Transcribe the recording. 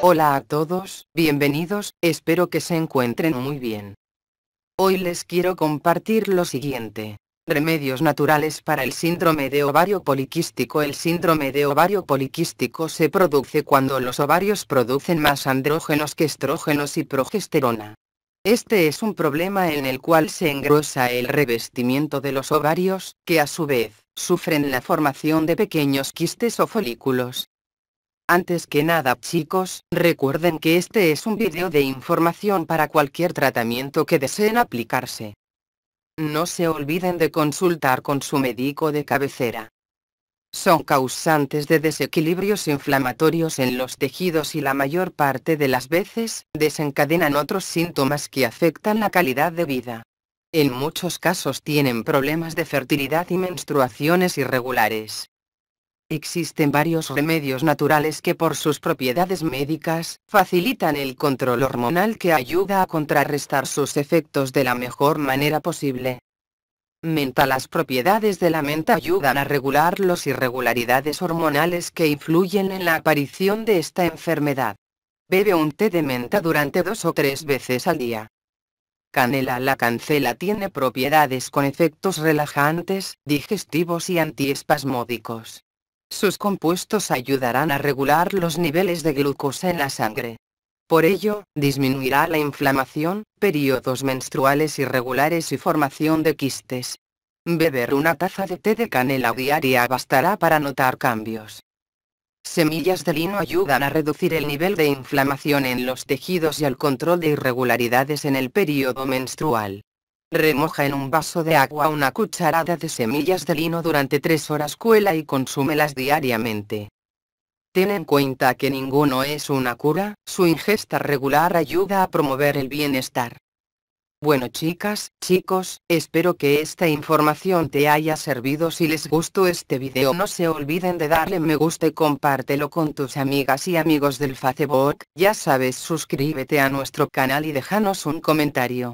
Hola a todos, bienvenidos, espero que se encuentren muy bien. Hoy les quiero compartir lo siguiente. Remedios naturales para el síndrome de ovario poliquístico El síndrome de ovario poliquístico se produce cuando los ovarios producen más andrógenos que estrógenos y progesterona. Este es un problema en el cual se engrosa el revestimiento de los ovarios, que a su vez, sufren la formación de pequeños quistes o folículos, antes que nada chicos, recuerden que este es un video de información para cualquier tratamiento que deseen aplicarse. No se olviden de consultar con su médico de cabecera. Son causantes de desequilibrios inflamatorios en los tejidos y la mayor parte de las veces, desencadenan otros síntomas que afectan la calidad de vida. En muchos casos tienen problemas de fertilidad y menstruaciones irregulares. Existen varios remedios naturales que por sus propiedades médicas, facilitan el control hormonal que ayuda a contrarrestar sus efectos de la mejor manera posible. Menta Las propiedades de la menta ayudan a regular las irregularidades hormonales que influyen en la aparición de esta enfermedad. Bebe un té de menta durante dos o tres veces al día. Canela La cancela tiene propiedades con efectos relajantes, digestivos y antiespasmódicos. Sus compuestos ayudarán a regular los niveles de glucosa en la sangre. Por ello, disminuirá la inflamación, periodos menstruales irregulares y formación de quistes. Beber una taza de té de canela diaria bastará para notar cambios. Semillas de lino ayudan a reducir el nivel de inflamación en los tejidos y al control de irregularidades en el periodo menstrual. Remoja en un vaso de agua una cucharada de semillas de lino durante tres horas cuela y consúmelas diariamente. Ten en cuenta que ninguno es una cura, su ingesta regular ayuda a promover el bienestar. Bueno chicas, chicos, espero que esta información te haya servido si les gustó este video no se olviden de darle me gusta y compártelo con tus amigas y amigos del Facebook, ya sabes suscríbete a nuestro canal y déjanos un comentario.